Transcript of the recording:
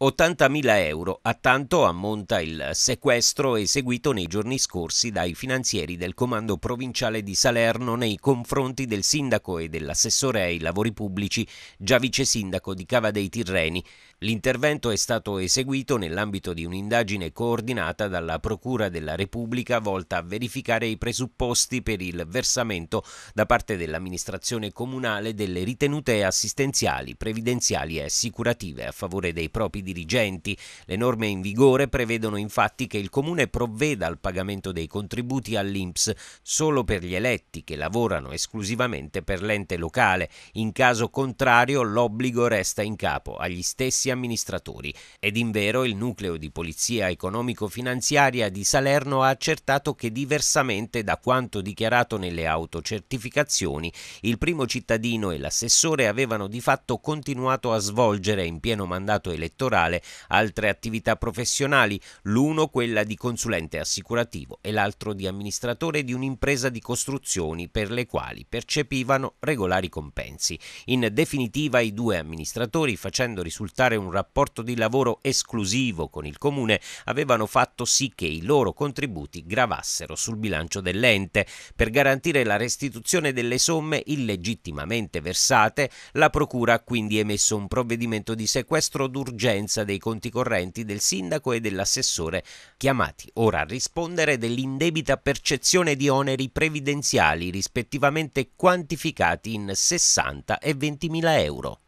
80.000 euro, a tanto ammonta il sequestro eseguito nei giorni scorsi dai finanzieri del Comando Provinciale di Salerno nei confronti del sindaco e dell'assessore ai lavori pubblici, già vice sindaco di Cava dei Tirreni. L'intervento è stato eseguito nell'ambito di un'indagine coordinata dalla Procura della Repubblica volta a verificare i presupposti per il versamento da parte dell'amministrazione comunale delle ritenute assistenziali, previdenziali e assicurative a favore dei propri dirigenti. Le norme in vigore prevedono infatti che il Comune provveda al pagamento dei contributi all'INPS solo per gli eletti che lavorano esclusivamente per l'ente locale. In caso contrario l'obbligo resta in capo agli stessi amministratori. Ed invero il nucleo di polizia economico-finanziaria di Salerno ha accertato che diversamente da quanto dichiarato nelle autocertificazioni, il primo cittadino e l'assessore avevano di fatto continuato a svolgere in pieno mandato elettorale culturale, altre attività professionali, l'uno quella di consulente assicurativo e l'altro di amministratore di un'impresa di costruzioni per le quali percepivano regolari compensi. In definitiva i due amministratori, facendo risultare un rapporto di lavoro esclusivo con il comune, avevano fatto sì che i loro contributi gravassero sul bilancio dell'ente. Per garantire la restituzione delle somme illegittimamente versate, la Procura ha quindi emesso un provvedimento di sequestro d'urgenza trasparenza dei conti correnti del sindaco e dell'assessore, chiamati ora a rispondere dell'indebita percezione di oneri previdenziali rispettivamente quantificati in 60 e 20 mila euro.